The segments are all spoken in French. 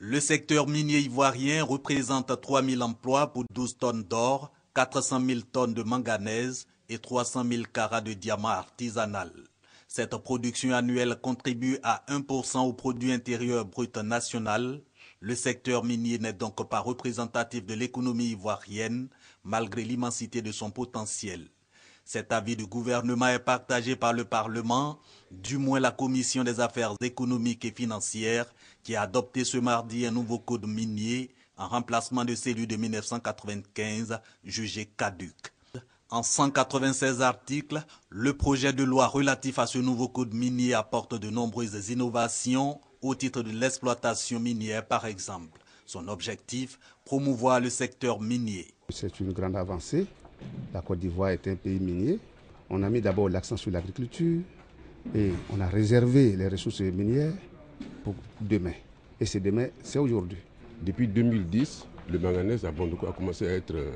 Le secteur minier ivoirien représente 3 000 emplois pour 12 tonnes d'or, 400 000 tonnes de manganèse et 300 000 carats de diamants artisanal. Cette production annuelle contribue à 1% au produit intérieur brut national. Le secteur minier n'est donc pas représentatif de l'économie ivoirienne, malgré l'immensité de son potentiel. Cet avis du gouvernement est partagé par le Parlement, du moins la Commission des affaires économiques et financières, qui a adopté ce mardi un nouveau code minier en remplacement de celui de 1995 jugé caduque. En 196 articles, le projet de loi relatif à ce nouveau code minier apporte de nombreuses innovations au titre de l'exploitation minière par exemple. Son objectif, promouvoir le secteur minier. C'est une grande avancée la Côte d'Ivoire est un pays minier. On a mis d'abord l'accent sur l'agriculture et on a réservé les ressources minières pour demain. Et c'est demain, c'est aujourd'hui. Depuis 2010, le manganèse à a commencé à être euh,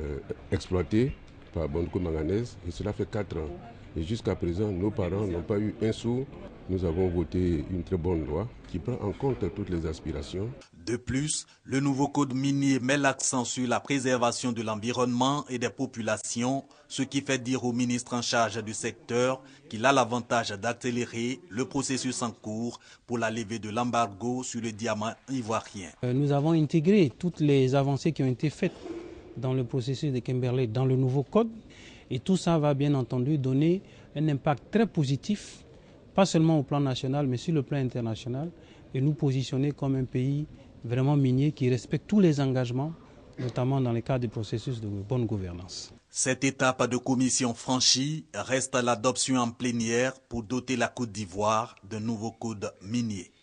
euh, exploité par Bandoukou Manganèse et cela fait 4 ans. Et jusqu'à présent, nos parents n'ont pas eu un sou nous avons voté une très bonne loi qui prend en compte toutes les aspirations. De plus, le nouveau code minier met l'accent sur la préservation de l'environnement et des populations, ce qui fait dire au ministre en charge du secteur qu'il a l'avantage d'accélérer le processus en cours pour la levée de l'embargo sur le diamant ivoirien. Euh, nous avons intégré toutes les avancées qui ont été faites dans le processus de Kimberley, dans le nouveau code, et tout ça va bien entendu donner un impact très positif pas seulement au plan national, mais sur le plan international, et nous positionner comme un pays vraiment minier qui respecte tous les engagements, notamment dans le cadre du processus de bonne gouvernance. Cette étape de commission franchie reste à l'adoption en plénière pour doter la Côte d'Ivoire d'un nouveau code minier.